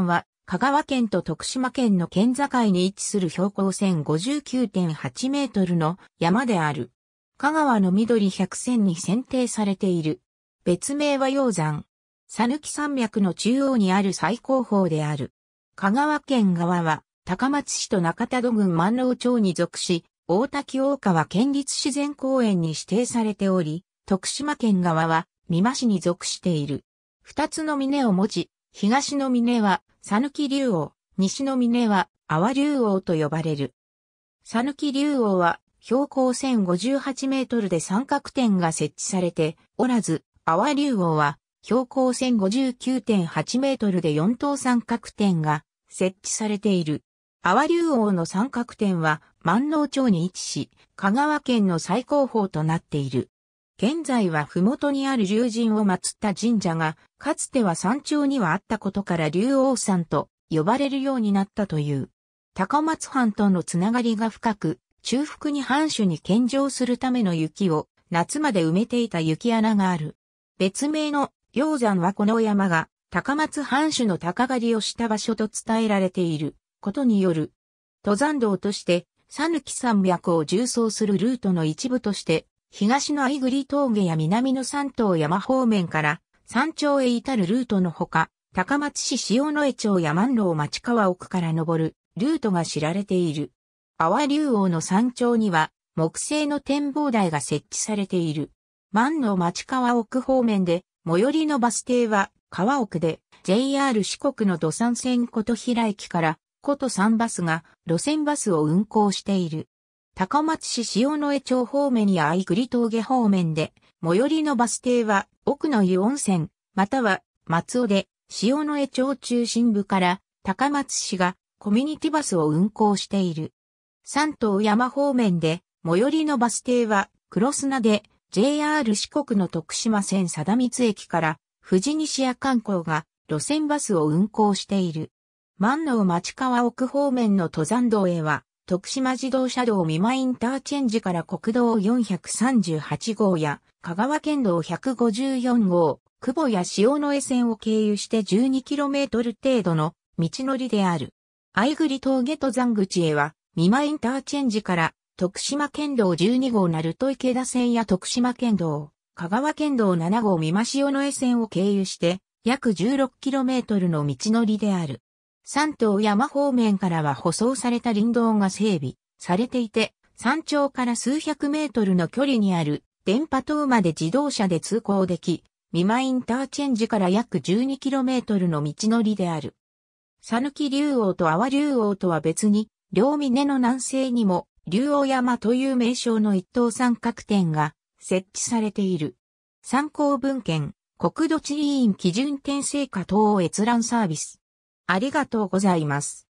は、香川県と徳島県の県境に位置する標高1059.8メートルの山である。香川の緑百選に選定されている。別名は鷹山。さぬき山脈の中央にある最高峰である。香川県側は、高松市と中田戸郡万能町に属し、大滝大川県立自然公園に指定されており、徳島県側は、美馬市に属している。二つの峰を持ち、東の峰は、さぬき竜王、西の峰は、阿波竜王と呼ばれる。さぬき竜王は、標高1058メートルで三角点が設置されておらず、阿波竜王は、標高1059.8メートルで四等三角点が設置されている。阿波竜王の三角点は、万能町に位置し、香川県の最高峰となっている。現在は麓にある竜神を祀った神社が、かつては山頂にはあったことから竜王山と呼ばれるようになったという。高松藩とのつながりが深く、中腹に藩主に献上するための雪を夏まで埋めていた雪穴がある。別名の鷹山はこの山が高松藩主の鷹狩りをした場所と伝えられていることによる。登山道として、讃岐山脈を縦走するルートの一部として東のアイグリ峠や南の山東山方面から山頂へ至るルートのほか、高松市塩野江町や万能町川奥から登るルートが知られている。阿波竜王の山頂には木製の展望台が設置されている。万能町川奥方面で最寄りのバス停は川奥で JR 四国の土産線琴平駅から琴山バスが路線バスを運行している。高松市塩野江町方面や愛栗峠方面で、最寄りのバス停は奥の湯温泉、または松尾で塩野江町中心部から高松市がコミュニティバスを運行している。山東山方面で最寄りのバス停は黒砂で JR 四国の徳島線貞光駅から富士西屋観光が路線バスを運行している。万能町川奥方面の登山道へは徳島自動車道美馬インターチェンジから国道438号や香川県道154号、久保や塩野江線を経由して 12km 程度の道のりである。グ栗峠登山口へは、美馬インターチェンジから徳島県道12号鳴門池田線や徳島県道、香川県道7号美馬塩野江線を経由して約 16km の道のりである。山東山方面からは舗装された林道が整備されていて、山頂から数百メートルの距離にある電波塔まで自動車で通行でき、三間インターチェンジから約1 2トルの道のりである。さぬき竜王と阿波竜王とは別に、両峰の南西にも竜王山という名称の一等三角点が設置されている。参考文献、国土地理院基準転生下等閲覧サービス。ありがとうございます。